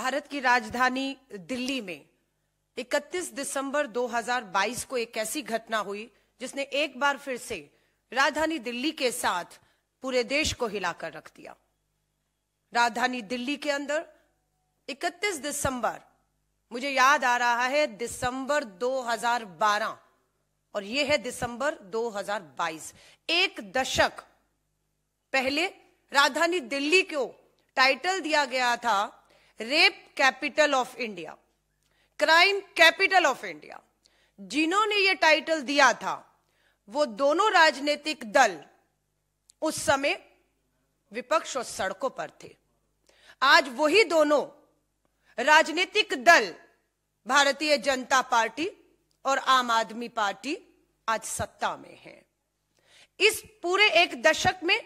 भारत की राजधानी दिल्ली में 31 दिसंबर 2022 को एक ऐसी घटना हुई जिसने एक बार फिर से राजधानी दिल्ली के साथ पूरे देश को हिलाकर रख दिया राजधानी दिल्ली के अंदर 31 दिसंबर मुझे याद आ रहा है दिसंबर 2012 और यह है दिसंबर 2022 एक दशक पहले राजधानी दिल्ली को टाइटल दिया गया था rape capital of India crime capital of India जिन्होंने ये टाइटल दिया था वो दोनों राजनीतिक दल उस समय विपक्ष और सड़कों पर थे आज वही दोनों राजनीतिक दल भारतीय जनता पार्टी और आम आदमी पार्टी आज सत्ता में है इस पूरे एक दशक में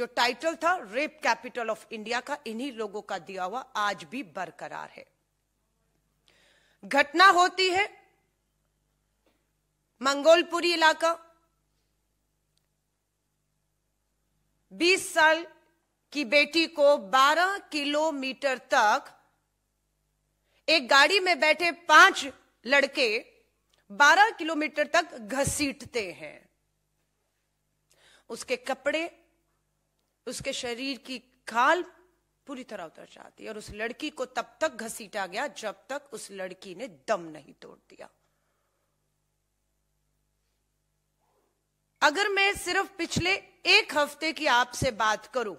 जो टाइटल था रेप कैपिटल ऑफ इंडिया का इन्हीं लोगों का दिया हुआ आज भी बरकरार है घटना होती है मंगोलपुरी इलाका 20 साल की बेटी को 12 किलोमीटर तक एक गाड़ी में बैठे पांच लड़के 12 किलोमीटर तक घसीटते हैं उसके कपड़े उसके शरीर की खाल पूरी तरह उतर जाती और उस लड़की को तब तक घसीटा गया जब तक उस लड़की ने दम नहीं तोड़ दिया अगर मैं सिर्फ पिछले एक हफ्ते की आपसे बात करूं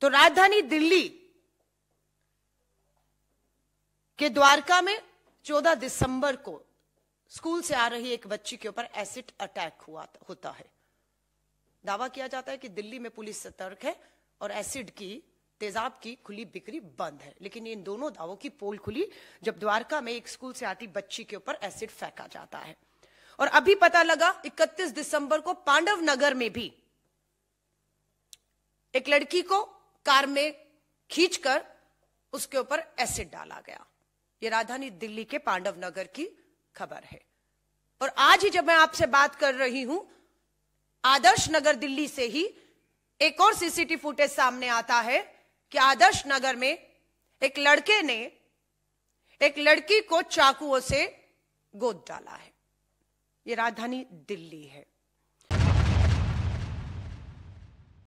तो राजधानी दिल्ली के द्वारका में 14 दिसंबर को स्कूल से आ रही एक बच्ची के ऊपर एसिड अटैक हुआ होता है दावा किया जाता है कि दिल्ली में पुलिस सतर्क है और एसिड की तेजाब की खुली बिक्री बंद है लेकिन इन दोनों दावों की पोल खुली जब द्वारका में एक स्कूल से आती बच्ची के ऊपर एसिड फेंका जाता है और अभी पता लगा 31 दिसंबर को पांडव नगर में भी एक लड़की को कार में खींचकर उसके ऊपर एसिड डाला गया यह राजधानी दिल्ली के पांडव नगर की खबर है और आज ही जब मैं आपसे बात कर रही हूं आदर्श नगर दिल्ली से ही एक और सीसीटीवी फुटेज सामने आता है कि आदर्श नगर में एक लड़के ने एक लड़की को चाकुओं से गोद डाला है ये राजधानी दिल्ली है